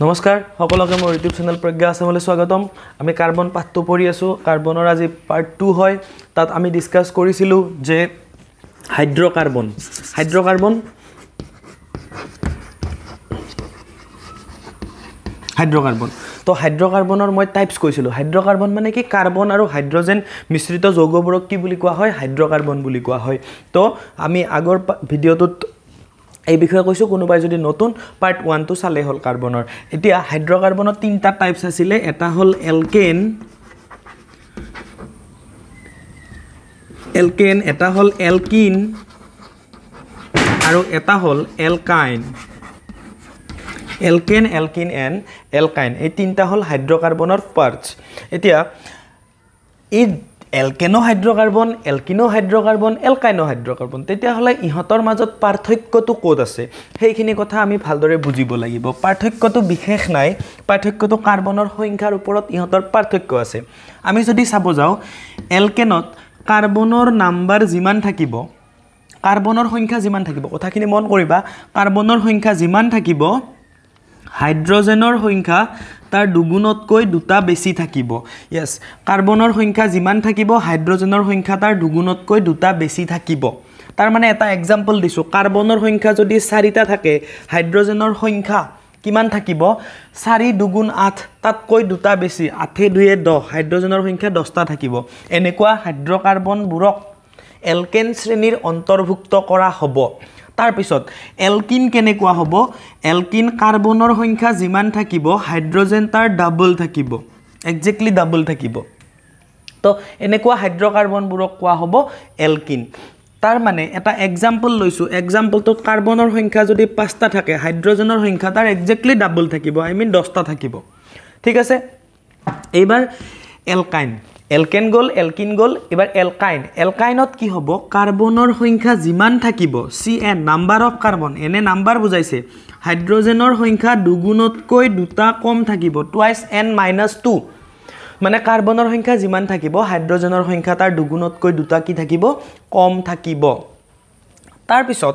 নমস্কাৰ সকলোকে মোৰ ইউটিউব চেনেল প্ৰজ্ঞা আছামলৈ স্বাগতম আমি কাৰ্বন পাঠটো পঢ়ি আছোঁ কাৰ্বনৰ আজি পাৰ্ট টু হয় তাত আমি ডিছকাছ কৰিছিলোঁ যে হাইড্ৰকাৰ্বন হাইড্ৰকাৰ্বন হাইড্ৰকাৰ্বন তো হাইড্ৰকাৰ্বনৰ মই টাইপছ কৈছিলোঁ হাইড্ৰকাৰ্বন মানে কি কাৰ্বন আৰু হাইড্ৰজেন মিশ্ৰিত যৌগবোৰক কি বুলি কোৱা হয় হাইড্ৰকাৰ্বন বুলি কোৱা হয় তো আমি আগৰ ভিডিঅ'টোত এই বিষয়ে কৈছোঁ কোনোবাই যদি নতুন পাৰ্ট ওৱানটো চালেই হ'ল কাৰ্বনৰ এতিয়া হাইড্ৰ'কাৰ্বনৰ তিনিটা টাইপছ আছিলে এটা হ'ল এলকেন এলকেন এটা হ'ল এলকিন আৰু এটা হ'ল alkyne alkane alkene and alkyne এই তিনিটা হ'ল হাইড্ৰ'কাৰ্বনৰ পাৰ্টছ এতিয়া এই এলকেনো হাইড্ৰ'কাৰ্বন এলকিনো হাইড্ৰ'কাৰ্বন এলকাইনো হাইড্ৰ'কাৰ্বন তেতিয়াহ'লে ইহঁতৰ মাজত পাৰ্থক্যটো ক'ত আছে সেইখিনি কথা আমি ভালদৰে বুজিব লাগিব পাৰ্থক্যটো বিশেষ নাই পাৰ্থক্যটো কাৰ্বনৰ সংখ্যাৰ ওপৰত ইহঁতৰ পাৰ্থক্য আছে আমি যদি চাব যাওঁ এলকেনত কাৰ্বনৰ নাম্বাৰ যিমান থাকিব কাৰ্বনৰ সংখ্যা যিমান থাকিব কথাখিনি মন কৰিবা কাৰ্বনৰ সংখ্যা যিমান থাকিব হাইড্ৰজেনৰ সংখ্যা তাৰ দুগুণতকৈ দুটা বেছি থাকিব য়েছ কাৰ্বনৰ সংখ্যা যিমান থাকিব হাইড্ৰজেনৰ সংখ্যা তাৰ দুগুণতকৈ দুটা বেছি থাকিব তাৰমানে এটা এক্সাম্পল দিছোঁ কাৰ্বনৰ সংখ্যা যদি চাৰিটা থাকে হাইড্ৰজেনৰ সংখ্যা কিমান থাকিব চাৰি দুগুণ আঠ তাতকৈ দুটা বেছি আঠে দুয়ে দহ হাইড্ৰজেনৰ সংখ্যা দহটা থাকিব এনেকুৱা হাইড্ৰকাৰ্বনবোৰক এলকেন শ্ৰেণীৰ অন্তৰ্ভুক্ত কৰা হ'ব তাৰপিছত এলকিন কেনেকুৱা হ'ব এলকিন কাৰ্বনৰ সংখ্যা যিমান থাকিব হাইড্ৰজেন তাৰ ডাবল থাকিব একজেক্টলি ডাবল থাকিব তো এনেকুৱা হাইড্ৰকাৰ্বনবোৰক কোৱা হ'ব এলকিন তাৰমানে এটা এক্সাম্পল লৈছোঁ এক্সাম্পলটোত কাৰ্বনৰ সংখ্যা যদি পাঁচটা থাকে হাইড্ৰজেনৰ সংখ্যা তাৰ একজেক্টলি ডাবল থাকিব আই মিন দহটা থাকিব ঠিক আছে এইবাৰ এলকাইন এলকেন গ'ল এলকিন গ'ল এইবাৰ এলকাইন এলকাইনত কি হ'ব কাৰ্বনৰ সংখ্যা যিমান থাকিব C n number of carbon এনে নাম্বাৰ বুজাইছে হাইড্ৰজেনৰ সংখ্যা দুগুণতকৈ দুটা কম থাকিব টুৱাইচ এন মাইনাছ টু মানে কাৰ্বনৰ সংখ্যা যিমান থাকিব হাইড্ৰজেনৰ সংখ্যা তাৰ দুগুণতকৈ দুটা কি থাকিব কম থাকিব তাৰপিছত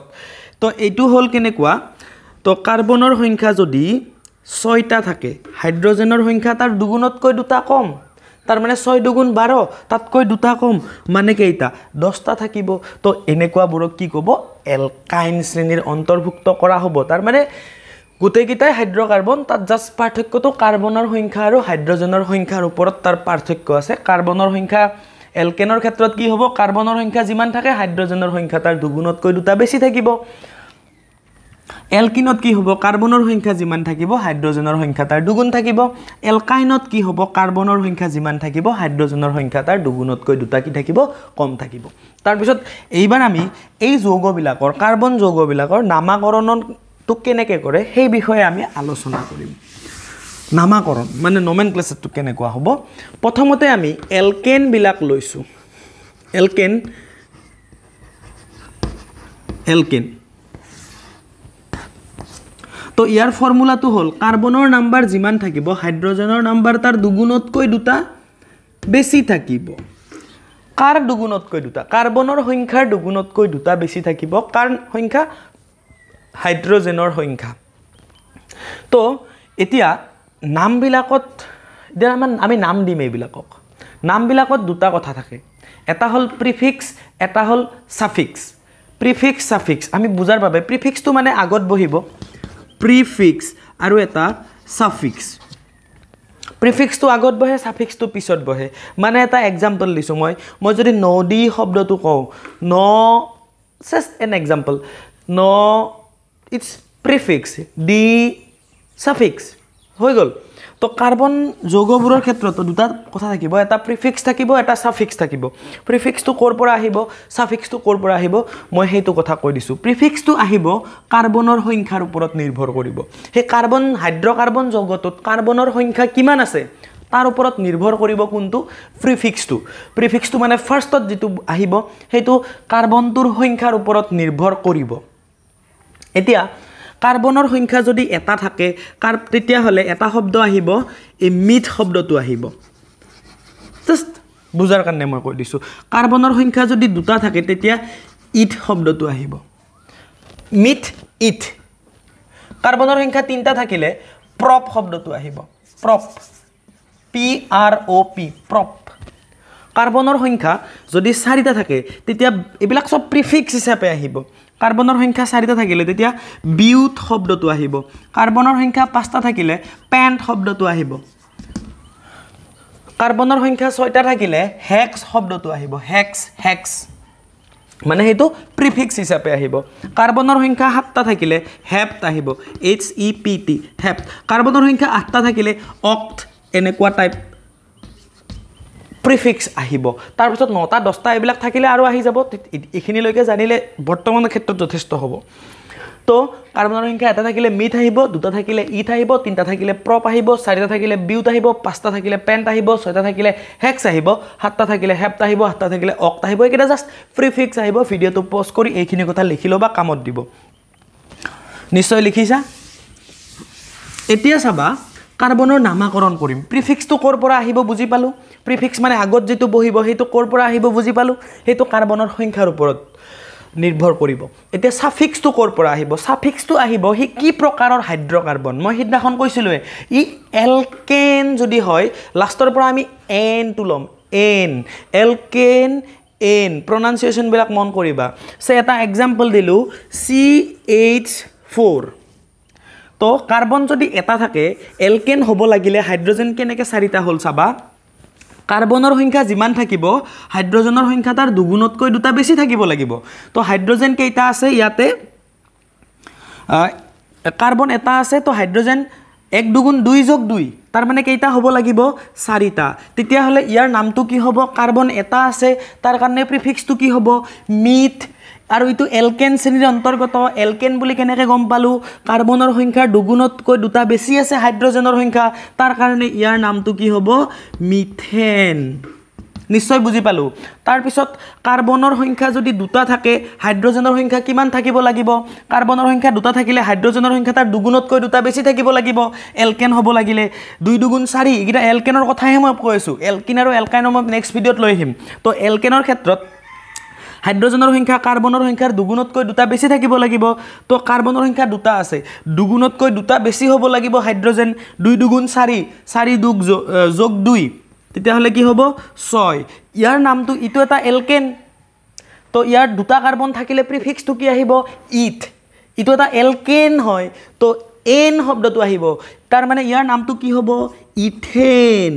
তো এইটো হ'ল কেনেকুৱা তো কাৰ্বনৰ সংখ্যা যদি ছয়টা থাকে হাইড্ৰজেনৰ সংখ্যা তাৰ দুগুণতকৈ দুটা কম তাৰমানে ছয় দুগুণ বাৰ তাতকৈ দুটা কম মানে কেইটা দহটা থাকিব তো এনেকুৱাবোৰক কি ক'ব এলকাইন শ্ৰেণীৰ অন্তৰ্ভুক্ত কৰা হ'ব তাৰমানে গোটেইকেইটাই হাইড্ৰকাৰ্বন তাত জাষ্ট পাৰ্থক্যটো কাৰ্বনৰ সংখ্যা আৰু হাইড্ৰজেনৰ সংখ্যাৰ ওপৰত তাৰ পাৰ্থক্য আছে কাৰ্বনৰ সংখ্যা এলকেনৰ ক্ষেত্ৰত কি হ'ব কাৰ্বনৰ সংখ্যা যিমান থাকে হাইড্ৰজেনৰ সংখ্যা তাৰ দুগুণতকৈ দুটা বেছি থাকিব এলকিনত কি হ'ব কাৰ্বনৰ সংখ্যা যিমান থাকিব হাইড্ৰজেনৰ সংখ্যা তাৰ দুগুণ থাকিব এলকাইনত কি হ'ব কাৰ্বনৰ সংখ্যা যিমান থাকিব হাইড্ৰজেনৰ সংখ্যা তাৰ দুগুণতকৈ দুটা কি থাকিব কম থাকিব তাৰপিছত এইবাৰ আমি এই যৌগবিলাকৰ কাৰ্বন যৌগবিলাকৰ নামাকৰণটো কেনেকৈ কৰে সেই বিষয়ে আমি আলোচনা কৰিম নামাকৰণ মানে নমেন ক্লেচাৰটো কেনেকুৱা হ'ব প্ৰথমতে আমি এলকেনবিলাক লৈছোঁ এলকেন এলকেন তো ইয়াৰ ফৰ্মুলাটো হ'ল কাৰ্বনৰ নাম্বাৰ যিমান থাকিব হাইড্ৰজেনৰ নাম্বাৰ তাৰ দুগুণতকৈ দুটা বেছি থাকিব কাৰ দুগুণতকৈ দুটা কাৰ্বনৰ সংখ্যাৰ দুগুণতকৈ দুটা বেছি থাকিব কাৰ সংখ্যা হাইড্ৰজেনৰ সংখ্যা তো এতিয়া নামবিলাকত এতিয়া আমাৰ আমি নাম দিম এইবিলাকক নামবিলাকত দুটা কথা থাকে এটা হ'ল প্ৰিফিক্স এটা হ'ল চাফিক্স প্ৰিফিক্স চাফিক্স আমি বুজাৰ বাবে প্ৰিফিক্সটো মানে আগত বহিব prefix aru eta suffix prefix to agot bohe suffix to pisot bohe mane eta example lisu moi moi jodi nodi hobdo tu kou no just an example no it's prefix di suffix hoi gol তো carbon যৌগবোৰৰ ক্ষেত্ৰতো দুটা কথা থাকিব এটা prefix থাকিব এটা চাফিক্স থাকিব প্ৰিফিক্সটো ক'ৰ পৰা আহিব চাফিক্সটো ক'ৰ পৰা আহিব মই সেইটো কথা কৈ দিছোঁ প্ৰিফিক্সটো আহিব কাৰ্বনৰ সংখ্যাৰ ওপৰত নিৰ্ভৰ কৰিব সেই কাৰ্বন হাইড্ৰকাৰ্বন যৌগটোত কাৰ্বনৰ সংখ্যা কিমান আছে তাৰ ওপৰত নিৰ্ভৰ কৰিব কোনটো প্ৰিফিক্সটো প্ৰিফিক্সটো মানে ফাৰ্ষ্টত যিটো আহিব সেইটো কাৰ্বনটোৰ সংখ্যাৰ ওপৰত নিৰ্ভৰ কৰিব এতিয়া কাৰ্বনৰ সংখ্যা যদি এটা থাকে কাৰ তেতিয়াহ'লে এটা শব্দ আহিব এই মিথ শব্দটো আহিব জাষ্ট বুজাৰ কাৰণে মই কৈ দিছোঁ কাৰ্বনৰ সংখ্যা যদি দুটা থাকে তেতিয়া ইথ শব্দটো আহিব মিথ ইথ কাৰ্বনৰ সংখ্যা তিনিটা থাকিলে প্ৰপ শব্দটো আহিব prop P R O' P prop কাৰ্বনৰ সংখ্যা যদি চাৰিটা থাকে তেতিয়া এইবিলাক চব প্ৰিফিক্স হিচাপে আহিব কাৰ্বনৰ সংখ্যা চাৰিটা থাকিলে তেতিয়া বিউট শব্দটো আহিব কাৰ্বনৰ সংখ্যা পাঁচটা থাকিলে পেণ্ট শব্দটো আহিব কাৰ্বনৰ সংখ্যা ছয়টা থাকিলে হেক্স শব্দটো আহিব হেক্স হেক্স মানে সেইটো প্ৰিফিক্স হিচাপে আহিব কাৰ্বনৰ সংখ্যা সাতটা থাকিলে হেপ্ট আহিব H E P T hept কাৰ্বনৰ সংখ্যা আঠটা থাকিলে অক্ট এনেকুৱা টাইপ প্ৰিফিক্স আহিব তাৰপিছত নটা দহটা এইবিলাক থাকিলে আৰু আহি যাব এইখিনিলৈকে জানিলে বৰ্তমান ক্ষেত্ৰত যথেষ্ট হ'ব তো কাৰ্বনৰ সংখ্যা এটা থাকিলে মিথ আহিব দুটা থাকিলে ইথ আহিব তিনিটা থাকিলে প্ৰপ আহিব চাৰিটা থাকিলে বিউট আহিব পাঁচটা থাকিলে পেণ্ট আহিব ছয়টা থাকিলে হেক্স আহিব সাতটা থাকিলে হেপ্ট আহিব সাতটা থাকিলে অক্ট আহিব এইকেইটা জাষ্ট প্ৰিফিক্স আহিব ভিডিঅ'টো পষ্ট কৰি এইখিনি কথা লিখি ল'বা কামত দিব নিশ্চয় লিখিছা এতিয়া চাবা কাৰ্বনৰ নামাকৰণ কৰিম প্ৰিফিক্সটো ক'ৰ পৰা আহিব বুজি পালোঁ প্ৰিফিক্স মানে আগত যিটো বহিব সেইটো ক'ৰ পৰা আহিব বুজি পালোঁ সেইটো কাৰ্বনৰ সংখ্যাৰ ওপৰত নিৰ্ভৰ কৰিব এতিয়া চাফিক্সটো ক'ৰ পৰা আহিব চাফিক্সটো আহিব সি কি প্ৰকাৰৰ হাইড্ৰ'কাৰ্বন মই সিদিনাখন কৈছিলোঁৱে ই এলকেন যদি হয় লাষ্টৰ পৰা আমি এনটো ল'ম এন এলকেন এন প্ৰনাউঞ্চিয়েশ্যনবিলাক মন কৰিবা চ' এটা এক্সাম্পল দিলোঁ চি এইচ ফ'ৰ তো কাৰ্বন যদি এটা থাকে এলকেন হ'ব লাগিলে হাইড্ৰ'জেন কেনেকৈ চাৰিটা হ'ল চাবা কাৰ্বনৰ সংখ্যা যিমান থাকিব হাইড্ৰজেনৰ সংখ্যা তাৰ দুগুণতকৈ দুটা বেছি থাকিব লাগিব তো হাইড্ৰজেন কেইটা আছে ইয়াতে কাৰ্বন এটা আছে তো হাইড্ৰজেন এক দুগুণ দুই যোগ দুই তাৰমানে কেইটা হ'ব লাগিব চাৰিটা তেতিয়াহ'লে ইয়াৰ নামটো কি হ'ব কাৰ্বন এটা আছে তাৰ কাৰণে প্ৰিফিক্সটো কি হ'ব মিথ আৰু এইটো এলকেন শ্ৰেণীৰ অন্তৰ্গত এলকেন বুলি কেনেকৈ গম পালোঁ কাৰ্বনৰ সংখ্যা দুগুণতকৈ দুটা বেছি আছে হাইড্ৰজেনৰ সংখ্যা তাৰ কাৰণে ইয়াৰ নামটো কি হ'ব মিথেন নিশ্চয় বুজি পালোঁ তাৰপিছত কাৰ্বনৰ সংখ্যা যদি দুটা থাকে হাইড্ৰজেনৰ সংখ্যা কিমান থাকিব লাগিব কাৰ্বনৰ সংখ্যা দুটা থাকিলে হাইড্ৰজেনৰ সংখ্যা তাৰ দুগুণতকৈ দুটা বেছি থাকিব লাগিব এলকেন হ'ব লাগিলে দুই দুগুণ চাৰি এইকেইটা এলকেনৰ কথাহে মই কৈ আছোঁ এলকেন আৰু এলকাইনৰ মই নেক্সট ভিডিঅ'ত লৈ আহিম তো এলকেনৰ ক্ষেত্ৰত হাইড্ৰজেনৰ সংখ্যা কাৰ্বনৰ সংখ্যাৰ দুগুণতকৈ দুটা বেছি থাকিব লাগিব তো কাৰ্বনৰ সংখ্যা দুটা আছে দুগুণতকৈ দুটা বেছি হ'ব লাগিব হাইড্ৰজেন দুই দুগুণ চাৰি চাৰি দুগ যোগ দুই তেতিয়াহ'লে কি হ'ব ছয় ইয়াৰ নামটো ইটো এটা এলকেন তো ইয়াৰ দুটা কাৰ্বন থাকিলে প্ৰিফিক্সটো কি আহিব ইথ ইটো এটা এলকেন হয় তো এন শব্দটো আহিব তাৰমানে ইয়াৰ নামটো কি হ'ব ইথেন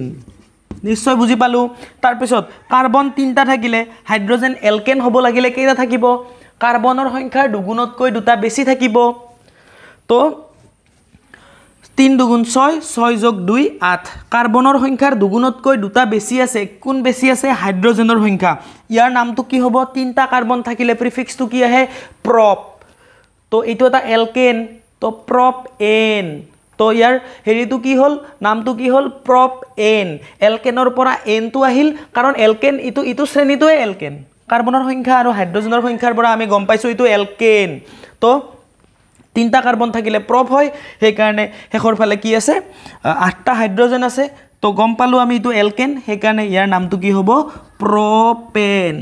নিশ্চয় বুজি পালোঁ তাৰপিছত কাৰ্বন তিনিটা থাকিলে হাইড্ৰজেন এলকেন হ'ব লাগিলে কেইটা থাকিব কাৰ্বনৰ সংখ্যাৰ দুগুণতকৈ দুটা বেছি থাকিব তো তিনি দুগুণ ছয় ছয় যোগ দুই আঠ কাৰ্বনৰ সংখ্যাৰ দুগুণতকৈ দুটা বেছি আছে কোন বেছি আছে হাইড্ৰজেনৰ সংখ্যা ইয়াৰ নামটো কি হ'ব তিনিটা কাৰ্বন থাকিলে প্ৰিফিক্সটো কি আহে প্ৰপ তো এইটো এটা এলকেন তো প্ৰপ এন তো ইয়াৰ হেৰিটো কি হল নামটো কি হল প্ৰপ এন এলকেনৰ পৰা এন টো আহিল কাৰণ এলকেন ইটো ইটো শ্ৰেণীটোৱে এলকেন কাৰ্বনৰ সংখ্যা আৰু হাইড্ৰোজেনৰ সংখ্যাৰ পৰা আমি গম পাইছো ইটো এলকেন তো তিনটা কাৰ্বন থাকিলে প্ৰপ হয় সেই কাৰণে হেখৰ ফালে কি আছে আটটা হাইড্রোজেন আছে তো গম পালো আমি ইটো এলকেন সেই কারণে ইয়ার নামটো কি হব প্রপেন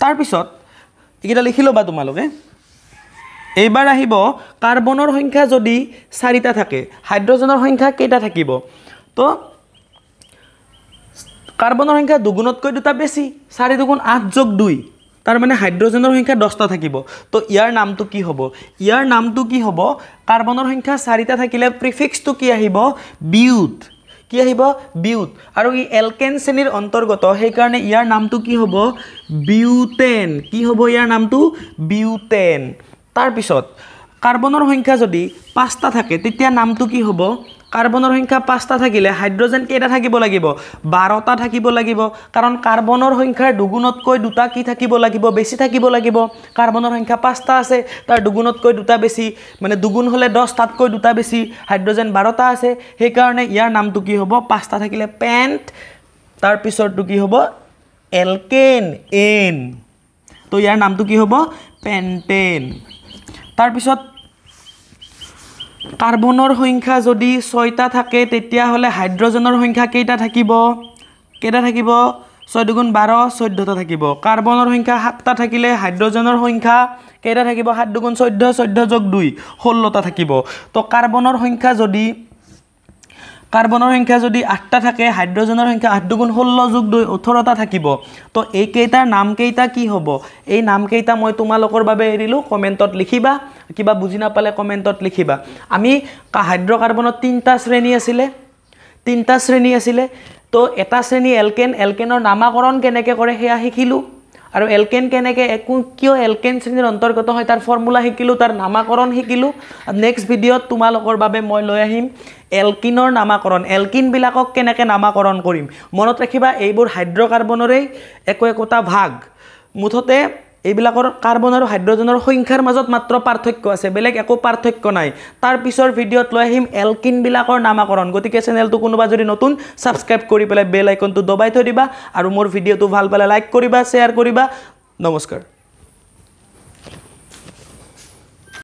তাৰ পিছত এইকেইটা লিখি ল'বা তোমালোকে এইবাৰ আহিব কাৰ্বনৰ সংখ্যা যদি চাৰিটা থাকে হাইড্ৰজেনৰ সংখ্যা কেইটা থাকিব তো কাৰ্বনৰ সংখ্যা দুগুণতকৈ দুটা বেছি চাৰি দুগুণ আঠ যোগ দুই তাৰমানে হাইড্ৰজেনৰ সংখ্যা দহটা থাকিব তো ইয়াৰ নামটো কি হ'ব ইয়াৰ নামটো কি হ'ব কাৰ্বনৰ সংখ্যা চাৰিটা থাকিলে প্ৰিফিক্সটো কি আহিব বিউট কি আহিব বিউট আৰু ই এলকেন শ্ৰেণীৰ অন্তৰ্গত সেইকাৰণে ইয়াৰ নামটো কি হ'ব বিউটেন কি হ'ব ইয়াৰ নামটো বিউটেন তাৰপিছত কাৰ্বনৰ সংখ্যা যদি পাঁচটা থাকে তেতিয়া নামটো কি হ'ব কাৰ্বনৰ সংখ্যা পাঁচটা থাকিলে হাইড্ৰজেন কেইটা থাকিব লাগিব বাৰটা থাকিব লাগিব কাৰণ কাৰ্বনৰ সংখ্যাৰ দুগুণতকৈ দুটা কি থাকিব লাগিব বেছি থাকিব লাগিব কাৰ্বনৰ সংখ্যা পাঁচটা আছে তাৰ দুগুণতকৈ দুটা বেছি মানে দুগুণ হ'লে দহটাতকৈ দুটা বেছি হাইড্ৰজেন বাৰটা আছে সেইকাৰণে ইয়াৰ নামটো কি হ'ব পাঁচটা থাকিলে পেণ্ট তাৰপিছৰটো কি হ'ব এলকেন এন তো ইয়াৰ নামটো কি হ'ব পেণ্টেন তাৰপিছত কাৰ্বনৰ সংখ্যা যদি ছয়টা থাকে তেতিয়াহ'লে হাইড্ৰজেনৰ সংখ্যা কেইটা থাকিব কেইটা থাকিব ছয় দুগুণ বাৰ চৈধ্যটা থাকিব কাৰ্বনৰ সংখ্যা সাতটা থাকিলে হাইড্ৰজেনৰ সংখ্যা কেইটা থাকিব সাত দুগুণ চৈধ্য চৈধ্য যোগ দুই ষোল্লটা থাকিব তো কাৰ্বনৰ সংখ্যা যদি কাৰ্বনৰ সংখ্যা যদি আঠটা থাকে হাইড্ৰজেনৰ সংখ্যা আঠ দুগুণ ষোল্ল যোগ দুই ওঠৰটা থাকিব তো এইকেইটাৰ নামকেইটা কি হ'ব এই নামকেইটা মই তোমালোকৰ বাবে এৰিলোঁ কমেণ্টত লিখিবা কিবা বুজি নাপালে কমেণ্টত লিখিবা আমি হাইড্ৰকাৰ্বনত তিনিটা শ্ৰেণী আছিলে তিনিটা শ্ৰেণী আছিলে তো এটা শ্ৰেণী এলকেন এলকেনৰ নামাকৰণ কেনেকৈ কৰে সেয়া শিকিলোঁ আৰু এলকেন কেনেকৈ একো কিয় এলকেন শ্ৰেণীৰ অন্তৰ্গত হয় তাৰ ফৰ্মুলা শিকিলোঁ তাৰ নামাকৰণ শিকিলোঁ নেক্সট ভিডিঅ'ত তোমালোকৰ বাবে মই লৈ আহিম এলকিনৰ নামাকৰণ এলকিনবিলাকক কেনেকৈ নামাকৰণ কৰিম মনত ৰাখিবা এইবোৰ হাইড্ৰকাৰ্বনৰেই একো একোটা ভাগ মুঠতে এইবিলাকৰ কাৰ্বন আৰু হাইড্ৰজেনৰ সংখ্যাৰ মাজত মাত্ৰ পাৰ্থক্য আছে বেলেগ একো পাৰ্থক্য নাই তাৰপিছৰ ভিডিঅ'ত লৈ আহিম এলকিনবিলাকৰ নামাকৰণ গতিকে চেনেলটো কোনোবা যদি নতুন ছাবস্ক্ৰাইব কৰি পেলাই বেল আইকনটো দবাই থৈ দিবা আৰু মোৰ ভিডিঅ'টো ভাল পালে লাইক কৰিবা শ্বেয়াৰ কৰিবা নমস্কাৰ